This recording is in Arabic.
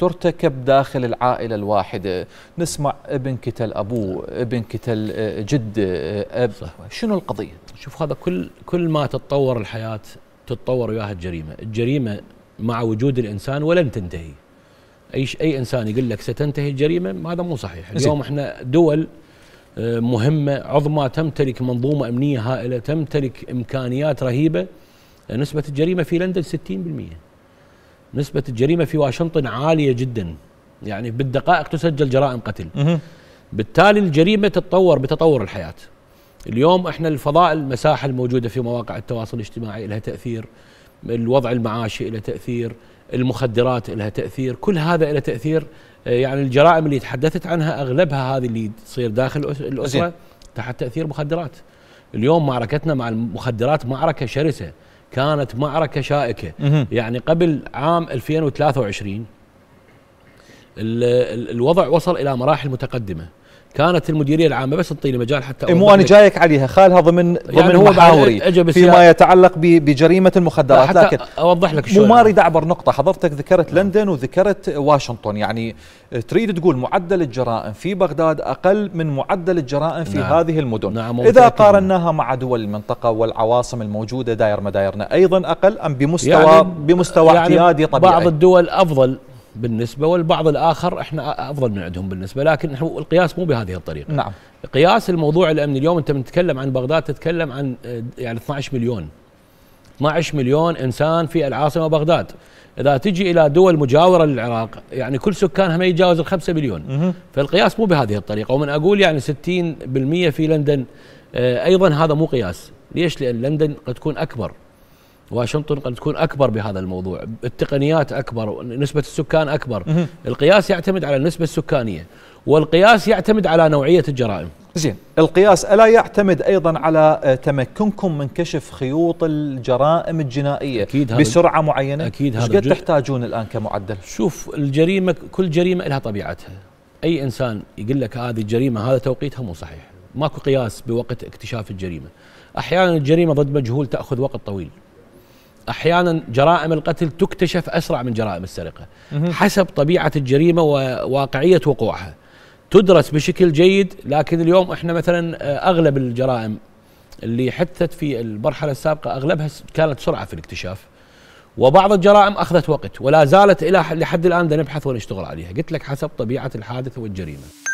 ترتكب داخل العائلة الواحدة نسمع ابن كتل أبوه ابن كتل آه، جد آه، أب صح. شنو القضية؟ شوف هذا كل كل ما تتطور الحياة تتطور وياها الجريمة الجريمة مع وجود الإنسان ولن تنتهي أي أي إنسان يقول لك ستنتهي الجريمة هذا مو صحيح اليوم إحنا دول آه، مهمة عظمى تمتلك منظومة أمنية هائلة تمتلك إمكانيات رهيبة نسبة الجريمة في لندن 60% نسبة الجريمة في واشنطن عالية جدا يعني بالدقائق تسجل جرائم قتل بالتالي الجريمة تتطور بتطور الحياة اليوم احنا الفضاء المساحة الموجودة في مواقع التواصل الاجتماعي لها تأثير الوضع المعاشي لها تأثير المخدرات لها تأثير كل هذا لها تأثير يعني الجرائم اللي تحدثت عنها أغلبها هذه اللي تصير داخل الأسرة تحت تأثير مخدرات اليوم معركتنا مع المخدرات معركة شرسة كانت معركة شائكة يعني قبل عام 2023 الوضع وصل إلى مراحل متقدمة كانت المديريه العامه بس تعطيني مجال حتى إيه، مو انا جايك عليها خالها ضمن يعني ضمن محاوري فيما يتعلق بجريمه المخدرات حتى لكن اوضح لك شو ما اريد اعبر نقطه حضرتك ذكرت لندن وذكرت واشنطن يعني آه، تريد تقول معدل الجرائم في بغداد اقل من معدل الجرائم في نعم هذه المدن نعم اذا قارناها مع دول المنطقه والعواصم الموجوده داير مدايرنا ايضا اقل ام بمستوى يعني بمستوى يعني اعتيادي طبيعي بعض الدول افضل بالنسبه والبعض الاخر احنا افضل من عندهم بالنسبه لكن نحن القياس مو بهذه الطريقه نعم قياس الموضوع الامني اليوم انت بتتكلم عن بغداد تتكلم عن آه، يعني 12 مليون 12 مليون انسان في العاصمه بغداد اذا تجي الى دول مجاوره للعراق يعني كل سكانها ما يتجاوز ال 5 مليون فالقياس مو بهذه الطريقه ومن اقول يعني 60% في لندن آه، ايضا هذا مو قياس ليش لان لندن قد تكون اكبر واشنطن قد تكون اكبر بهذا الموضوع، التقنيات اكبر، نسبه السكان اكبر، القياس يعتمد على النسبه السكانيه، والقياس يعتمد على نوعيه الجرائم. زين، القياس الا يعتمد ايضا على آه، تمكنكم من كشف خيوط الجرائم الجنائيه أكيد بسرعه معينه؟ اكيد هذا قد تحتاجون الان كمعدل؟ شوف الجريمه كل جريمه لها طبيعتها، اي انسان يقول لك هذه الجريمه هذا توقيتها مو صحيح، ماكو قياس بوقت اكتشاف الجريمه. احيانا الجريمه ضد مجهول تاخذ وقت طويل. احيانا جرائم القتل تكتشف اسرع من جرائم السرقه حسب طبيعه الجريمه وواقعيه وقوعها تدرس بشكل جيد لكن اليوم احنا مثلا آه، اغلب الجرائم اللي حدثت في المرحله السابقه اغلبها كانت سرعه في الاكتشاف وبعض الجرائم اخذت وقت ولا زالت الى لحد الان نبحث ونشتغل عليها قلت لك حسب طبيعه الحادث والجريمه